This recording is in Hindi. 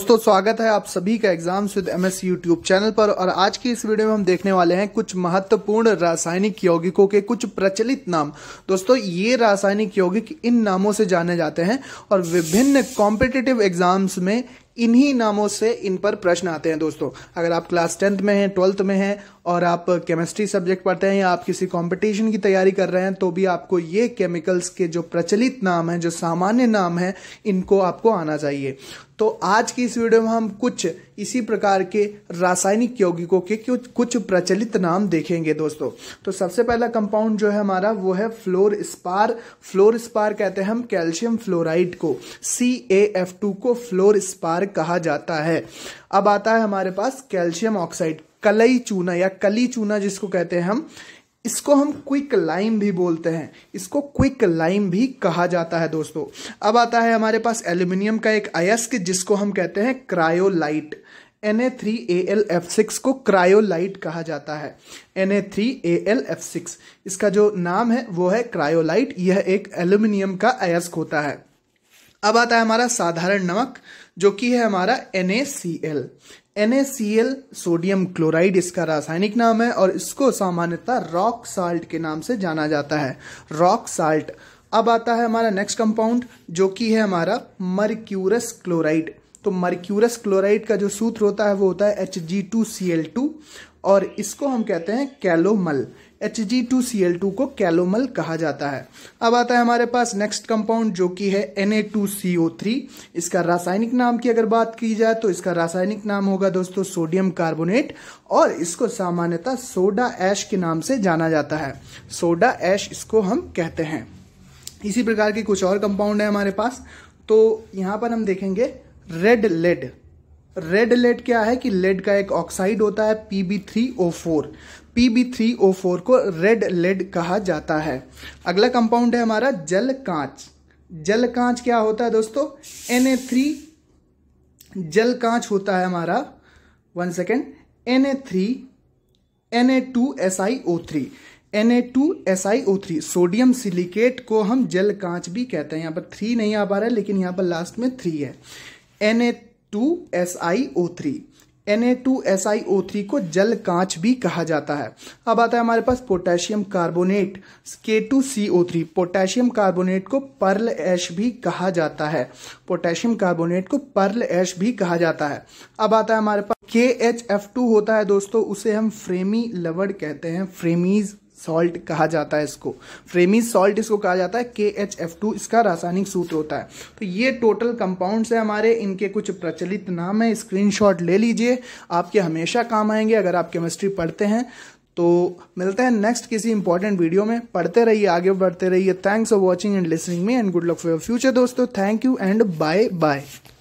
दोस्तों स्वागत है आप सभी का exams with MS YouTube channel पर और आज की इस वीडियो में हम देखने वाले हैं कुछ महत्वपूर्ण रासायनिक यौगिकों के कुछ प्रचलित नाम दोस्तों ये रासायनिक यौगिक इन नामों से जाने जाते हैं और विभिन्न कॉम्पिटेटिव एग्जाम्स में इन्हीं नामों से इन पर प्रश्न आते हैं दोस्तों अगर आप क्लास टेंथ में हैं ट्वेल्थ में हैं और आप केमिस्ट्री सब्जेक्ट पढ़ते हैं या आप किसी कंपटीशन की तैयारी कर रहे हैं तो भी आपको ये केमिकल्स के जो प्रचलित नाम हैं जो सामान्य नाम हैं इनको आपको आना चाहिए तो आज की इस वीडियो में हम कुछ इसी प्रकार के रासायनिक यौगिकों के कुछ प्रचलित नाम देखेंगे दोस्तों तो सबसे पहला कंपाउंड जो है हमारा वो है फ्लोर स्पार फ्लोर स्पार कहते हैं हम कैल्शियम फ्लोराइड को सी ए एफ टू को फ्लोर स्पार कहा जाता है अब आता है हमारे पास कैल्शियम ऑक्साइड कलई चूना या कली चूना जिसको कहते हैं हम इसको हम क्विक लाइम भी बोलते हैं इसको क्विक लाइम भी कहा जाता है दोस्तों अब आता है हमारे पास एल्यूमिनियम का एक अयस्क जिसको हम कहते हैं cryolite N A three A L F six को क्रायोलाइट कहा जाता है N A three A L F six इसका जो नाम है वो है क्रायोलाइट यह एक एल्यूमिनियम का अयस्क होता है अब आता है हमारा साधारण नमक जो कि है हमारा N A C L NaCl sodium chloride इसका रासायनिक नाम है और इसको सामान्यतः रॉक साल्ट के नाम से जाना जाता है रॉक साल्ट अब आता है हमारा नेक्स्ट कंपाउंड जो कि है हमारा मर्क्यूरस क्लोराइड तो मर्क्यूरस क्लोराइड का जो सूत्र होता है वो होता है H G two C L two और इसको हम कहते हैं कैलोमल HG2Cl2 को कैलोमल कहा जाता है अब आता है हमारे पास नेक्स्ट कंपाउंड जो कि है Na2CO3 इसका रासायनिक नाम की अगर बात की जाए तो इसका रासायनिक नाम होगा दोस्तों सोडियम कार्बोनेट और इसको सामान्यतः सोडा ऐश के नाम से जाना जाता है सोडा ऐश इसको हम कहते हैं इसी प्रकार के कुछ और कंपाउंड है हमारे पास तो यहां पर हम देखेंगे रेड लेड रेड लेड क्या है कि लेड का एक ऑक्साइड होता है P B three O four PB3O4 को रेड लेड कहा जाता है अगला कंपाउंड है हमारा जल कांच जल कांच क्या होता है दोस्तों Na3 जल कांच होता है हमारा one second Na3 Na2SiO3 Na2SiO3 sodium silicate को हम जल कांच भी कहते हैं यहां पर थ्री नहीं आ पा रहा है लेकिन यहां पर लास्ट में थ्री है Na2SiO3 Na2SiO3 को जल कांच भी कहा जाता है अब आता है हमारे पास potassium carbonate K2CO3 potassium carbonate को पर्ल एश भी कहा जाता है पोटेशियम कार्बोनेट को पर्ल एश भी कहा जाता है अब आता है हमारे पास KHF2 होता है दोस्तों उसे हम फ्रेमी लवड़ कहते हैं फ्रेमीज सॉल्ट कहा जाता है इसको फ्रेमी सॉल्ट इसको कहा जाता है के एच एफ टू इसका रासायनिक सूत्र होता है तो ये टोटल कंपाउंड्स है हमारे इनके कुछ प्रचलित नाम है स्क्रीनशॉट ले लीजिए आपके हमेशा काम आएंगे अगर आप केमिस्ट्री पढ़ते हैं तो मिलते हैं नेक्स्ट किसी इंपॉर्टेंट वीडियो में पढ़ते रहिए आगे बढ़ते रहिए thanks for watching and listening me and good luck for your future दोस्तों thank you and bye bye